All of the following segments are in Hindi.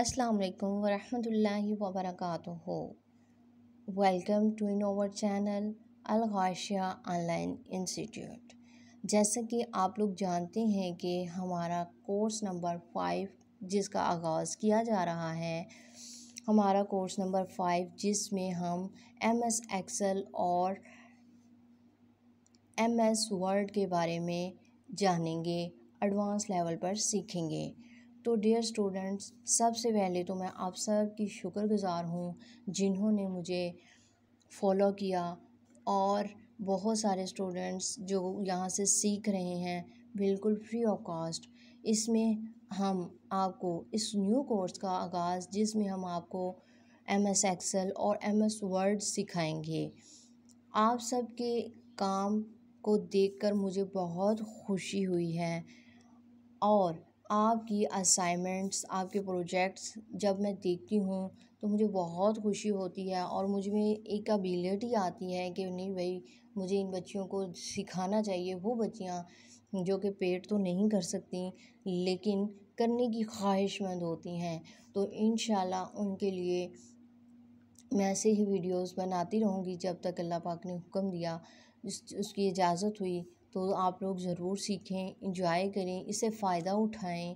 अस्सलाम वालेकुम वरहमतुल्लाहि व welcome to in our channel अलगाशिया ऑनलाइन इंस्टीट्यूट जैसा कि आप लोग जानते हैं कि हमारा कोर्स नंबर फाइव जिसका आगाज़ किया जा रहा है हमारा कोर्स नंबर फाइव जिसमें हम एम एस एक्सल और एम एस वर्ड के बारे में जानेंगे एडवांस लेवल पर सीखेंगे तो डियर स्टूडेंट्स सबसे पहले तो मैं आप सब की शुक्रगुज़ार हूँ जिन्होंने मुझे फॉलो किया और बहुत सारे स्टूडेंट्स जो यहाँ से सीख रहे हैं बिल्कुल फ्री ऑफ कॉस्ट इसमें हम आपको इस न्यू कोर्स का आगाज़ जिसमें हम आपको एम एस एक्सेल और एम एस वर्ड सिखाएंगे आप सब के काम को देखकर मुझे बहुत खुशी हुई है और आपकी असाइनमेंट्स आपके प्रोजेक्ट्स जब मैं देखती हूँ तो मुझे बहुत खुशी होती है और मुझ में एक अबिलिटी आती है कि नहीं भाई मुझे इन बच्चियों को सिखाना चाहिए वो बच्चियाँ जो कि पेट तो नहीं कर सकती लेकिन करने की ख्वाहिशमंद होती हैं तो इन उनके लिए मैं ऐसे ही वीडियोस बनाती रहूँगी जब तक अल्लाह पाक ने हुक्म दिया उस, उसकी इजाज़त हुई तो आप लोग ज़रूर सीखें इंजॉय करें इससे फ़ायदा उठाएँ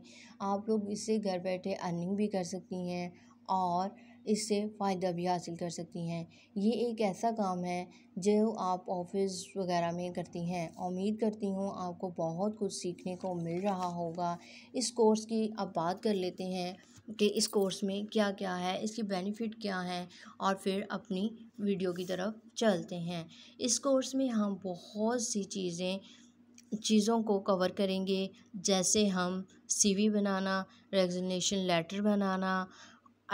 आप लोग इससे घर बैठे अर्निंग भी कर सकती हैं और इससे फ़ायदा भी हासिल कर सकती हैं ये एक ऐसा काम है जो आप ऑफ़िस वगैरह में करती हैं उम्मीद करती हूँ आपको बहुत कुछ सीखने को मिल रहा होगा इस कोर्स की अब बात कर लेते हैं कि इस कोर्स में क्या क्या है इसकी बेनिफिट क्या हैं और फिर अपनी वीडियो की तरफ चलते हैं इस कोर्स में हम बहुत सी चीज़ें चीज़ों को कवर करेंगे जैसे हम सीवी बनाना रेजिग्नेशन लेटर बनाना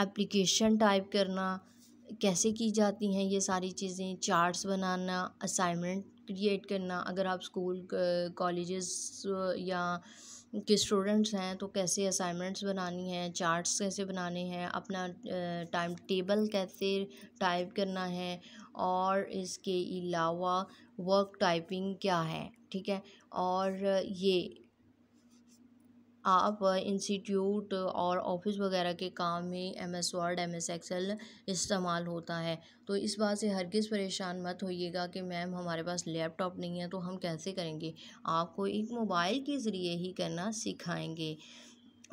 एप्लीकेशन टाइप करना कैसे की जाती हैं ये सारी चीज़ें चार्ट्स बनाना असाइनमेंट क्रिएट करना अगर आप स्कूल कॉलेजेस या के स्टूडेंट्स हैं तो कैसे असाइनमेंट्स बनानी हैं चार्ट्स कैसे बनाने हैं अपना टाइम टेबल कैसे टाइप करना है और इसके अलावा वर्क टाइपिंग क्या है ठीक है और ये आप इंस्टीट्यूट और ऑफिस वगैरह के काम में M S Word M S Excel इस्तेमाल होता है तो इस बात से हर किस परेशान मत होइएगा कि मैम हमारे पास लैपटॉप नहीं है तो हम कैसे करेंगे आपको एक मोबाइल के ज़रिए ही करना सिखाएंगे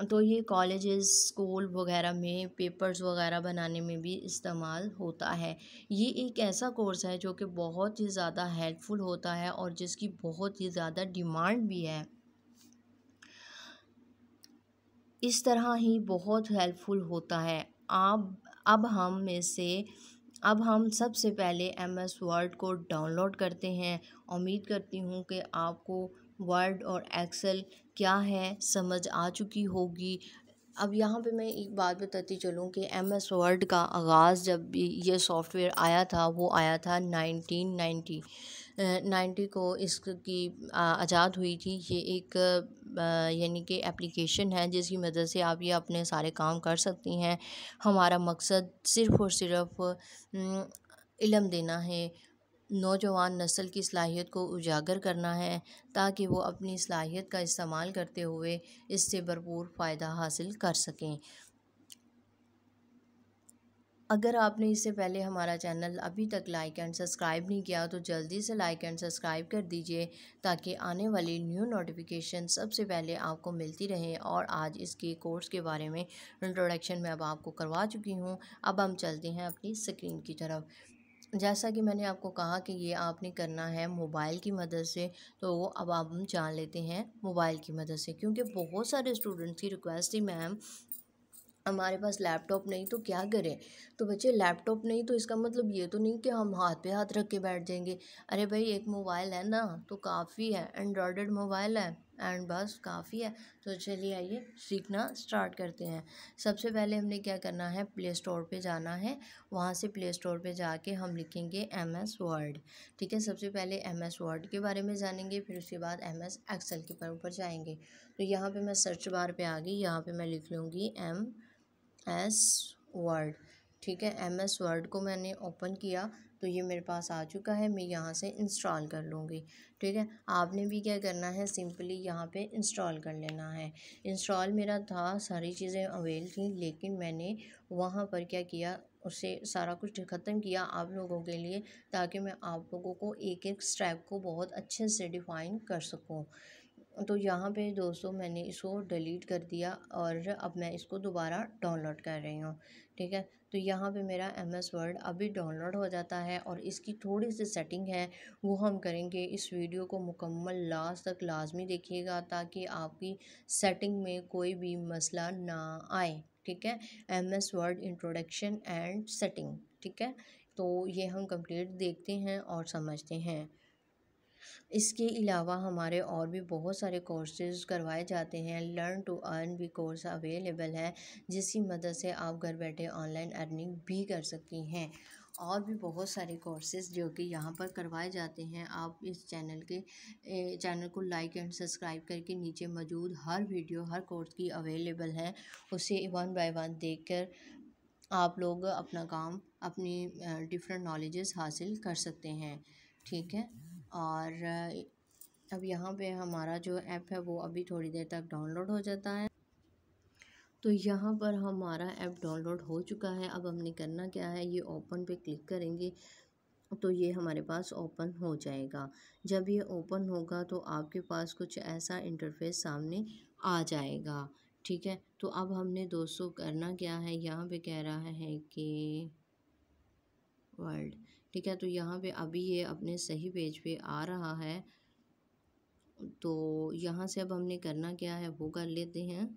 तो ये कॉलेजेस स्कूल वगैरह में पेपर्स वगैरह बनाने में भी इस्तेमाल होता है ये एक ऐसा कोर्स है जो कि बहुत ही ज़्यादा हेल्पफुल होता है और जिसकी बहुत ही ज़्यादा डिमांड भी है इस तरह ही बहुत हेल्पफुल होता है आप अब हम में से अब हम सबसे पहले एम एस वर्ड को डाउनलोड करते हैं उम्मीद करती हूँ कि आपको वर्ड और एक्सेल क्या है समझ आ चुकी होगी अब यहाँ पे मैं एक बात बताती चलूँ कि एम एस वर्ड का आगाज़ जब ये सॉफ्टवेयर आया था वो आया था 1990 नाइन्टी नाइन्टी को इसकी आज़ाद हुई थी ये एक यानी कि एप्लीकेशन है जिसकी मदद से आप ये अपने सारे काम कर सकती हैं हमारा मकसद सिर्फ़ और सिर्फ़ इलम देना है नौजवान नस्ल की सलाहियत को उजागर करना है ताकि वो अपनी सलाहियत का इस्तेमाल करते हुए इससे भरपूर फ़ायदा हासिल कर सकें अगर आपने इससे पहले हमारा चैनल अभी तक लाइक एंड सब्सक्राइब नहीं किया तो जल्दी से लाइक एंड सब्सक्राइब कर दीजिए ताकि आने वाली न्यू नोटिफिकेशन सबसे पहले आपको मिलती रहे और आज इसके कोर्स के बारे में इंट्रोडक्शन मैं अब आपको करवा चुकी हूँ अब हम चलते हैं अपनी स्क्रीन की तरफ जैसा कि मैंने आपको कहा कि ये आपने करना है मोबाइल की मदद से तो अब आप जान लेते हैं मोबाइल की मदद से क्योंकि बहुत सारे स्टूडेंट्स की रिक्वेस्ट थी मैम हमारे पास लैपटॉप नहीं तो क्या करें तो बच्चे लैपटॉप नहीं तो इसका मतलब ये तो नहीं कि हम हाथ पे हाथ रख के बैठ जाएंगे अरे भाई एक मोबाइल है ना तो काफ़ी है एंड्रॉयड मोबाइल है एंड बस काफ़ी है तो चलिए आइए सीखना स्टार्ट करते हैं सबसे पहले हमने क्या करना है प्ले स्टोर पे जाना है वहाँ से प्ले स्टोर पे जाके हम लिखेंगे एम एस वर्ड ठीक है सबसे पहले एम एस वर्ड के बारे में जानेंगे फिर उसके बाद एम एस एक्सल के ऊपर जाएंगे तो यहाँ पे मैं सर्च बार पे आ गई यहाँ पे मैं लिख लूँगी एम एस वर्ड ठीक है एम एस वर्ड को मैंने ओपन किया तो ये मेरे पास आ चुका है मैं यहाँ से इंस्टॉल कर लूँगी ठीक है आपने भी क्या करना है सिंपली यहाँ पे इंस्टॉल कर लेना है इंस्टॉल मेरा था सारी चीज़ें अवेल थी लेकिन मैंने वहाँ पर क्या किया उसे सारा कुछ ख़त्म किया आप लोगों के लिए ताकि मैं आप लोगों को एक एक स्टेप को बहुत अच्छे से डिफ़ाइन कर सकूँ तो यहाँ पे दोस्तों मैंने इसको डिलीट कर दिया और अब मैं इसको दोबारा डाउनलोड कर रही हूँ ठीक है तो यहाँ पे मेरा एम एस वर्ड अभी डाउनलोड हो जाता है और इसकी थोड़ी सी सेटिंग है वो हम करेंगे इस वीडियो को मुकम्मल लास्ट तक लाजमी देखिएगा ताकि आपकी सेटिंग में कोई भी मसला ना आए ठीक है M S Word introduction and setting ठीक है तो ये हम कंप्लीट देखते हैं और समझते हैं इसके अलावा हमारे और भी बहुत सारे कोर्सेज करवाए जाते हैं लर्न टू अर्न भी कोर्स अवेलेबल है जिसकी मदद से आप घर बैठे ऑनलाइन अर्निंग भी कर सकती हैं और भी बहुत सारे कोर्सेज जो कि यहाँ पर करवाए जाते हैं आप इस चैनल के चैनल को लाइक एंड सब्सक्राइब करके नीचे मौजूद हर वीडियो हर कोर्स की अवेलेबल है उसे वन बाय वन देख कर आप लोग अपना काम अपनी डिफरेंट नॉलेजेस हासिल कर सकते हैं ठीक है और अब यहाँ पे हमारा जो ऐप है वो अभी थोड़ी देर तक डाउनलोड हो जाता है तो यहाँ पर हमारा ऐप डाउनलोड हो चुका है अब हमने करना क्या है ये ओपन पे क्लिक करेंगे तो ये हमारे पास ओपन हो जाएगा जब ये ओपन होगा तो आपके पास कुछ ऐसा इंटरफेस सामने आ जाएगा ठीक है तो अब हमने दोस्तों करना क्या है यहाँ पे कह रहा है कि वर्ल्ड ठीक है तो यहाँ पे अभी ये अपने सही पेज पे आ रहा है तो यहाँ से अब हमने करना क्या है वो कर लेते हैं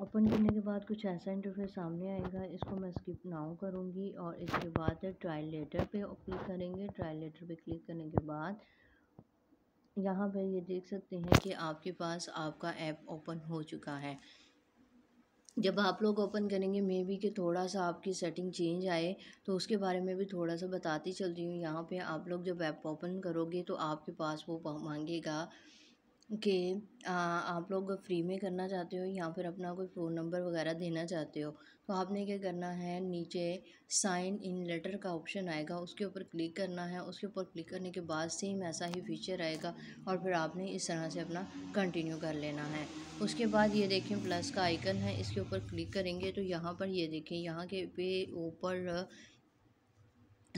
ओपन करने के बाद कुछ ऐसा इंटरफेस सामने आएगा इसको मैं स्किप नाउ करूँगी और इसके बाद ट्रायल लेटर पे क्लिक करेंगे ट्रायल लेटर पे क्लिक करने के बाद यहाँ पे ये देख सकते हैं कि आपके पास आपका ऐप ओपन हो चुका है जब आप लोग ओपन करेंगे मे बी कि थोड़ा सा आपकी सेटिंग चेंज आए तो उसके बारे में भी थोड़ा सा बताती चलती हूँ यहाँ पे आप लोग जब ऐप ओपन करोगे तो आपके पास वो मांगेगा के आप लोग फ्री में करना चाहते हो या फिर अपना कोई फ़ोन नंबर वगैरह देना चाहते हो तो आपने क्या करना है नीचे साइन इन लेटर का ऑप्शन आएगा उसके ऊपर क्लिक करना है उसके ऊपर क्लिक करने के बाद सेम ऐसा ही फीचर आएगा और फिर आपने इस तरह से अपना कंटिन्यू कर लेना है उसके बाद ये देखें प्लस का आइकन है इसके ऊपर क्लिक करेंगे तो यहाँ पर ये देखें यहाँ के पे ऊपर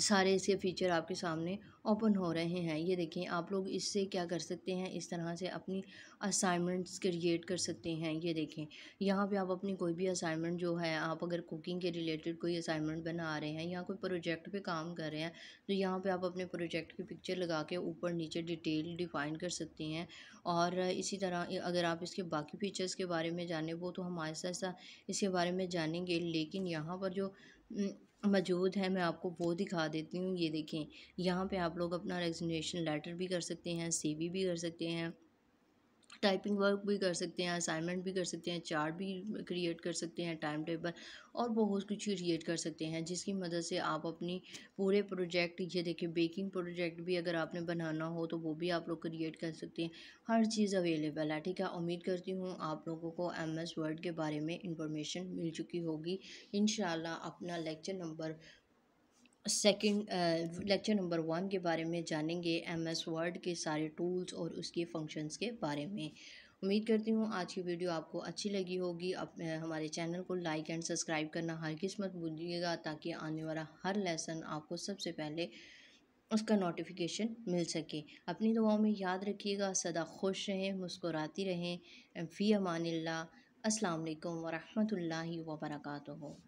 सारे इसके फीचर आपके सामने ओपन हो रहे हैं ये देखें आप लोग इससे क्या कर सकते हैं इस तरह से अपनी असाइनमेंट्स क्रिएट कर सकते हैं ये देखें यहाँ पे आप अपनी कोई भी असाइनमेंट जो है आप अगर कुकिंग के रिलेटेड कोई असाइनमेंट बना रहे हैं या कोई प्रोजेक्ट पे काम कर रहे हैं तो यहाँ पे आप अपने प्रोजेक्ट की पिक्चर लगा के ऊपर नीचे डिटेल डिफाइन कर सकते हैं और इसी तरह अगर आप इसके बाकी फीचर्स के बारे में जाने वो तो हम आहिस्ता आहिस्ता इसके बारे में जानेंगे लेकिन यहाँ पर जो मौजूद है मैं आपको वो दिखा देती हूँ ये देखें यहाँ पे आप लोग अपना रेजिग्नेशन लेटर भी कर सकते हैं सीवी भी कर सकते हैं टाइपिंग वर्क भी कर सकते हैं असाइनमेंट भी कर सकते हैं चार्ट भी क्रिएट कर सकते हैं टाइम टेबल और बहुत कुछ क्रिएट कर सकते हैं जिसकी मदद से आप अपनी पूरे प्रोजेक्ट ये देखिए बेकिंग प्रोजेक्ट भी अगर आपने बनाना हो तो वो भी आप लोग क्रिएट कर सकते हैं हर चीज़ अवेलेबल है ठीक है उम्मीद करती हूँ आप लोगों को एम एस वर्ड के बारे में इंफॉर्मेशन मिल चुकी होगी इन अपना lecture number second lecture number one के बारे में जानेंगे एमएस वर्ड के सारे टूल्स और उसके फंक्शंस के बारे में उम्मीद करती हूँ आज की वीडियो आपको अच्छी लगी होगी आप हमारे चैनल को लाइक एंड सब्सक्राइब करना हर किस्मत भूलिएगा ताकि आने वाला हर लेसन आपको सबसे पहले उसका नोटिफिकेशन मिल सके अपनी दुआओं में याद रखिएगा सदा खुश रहें मुस्कुराती रहें फ़ी अमान ला असलकम वरहमल वर्का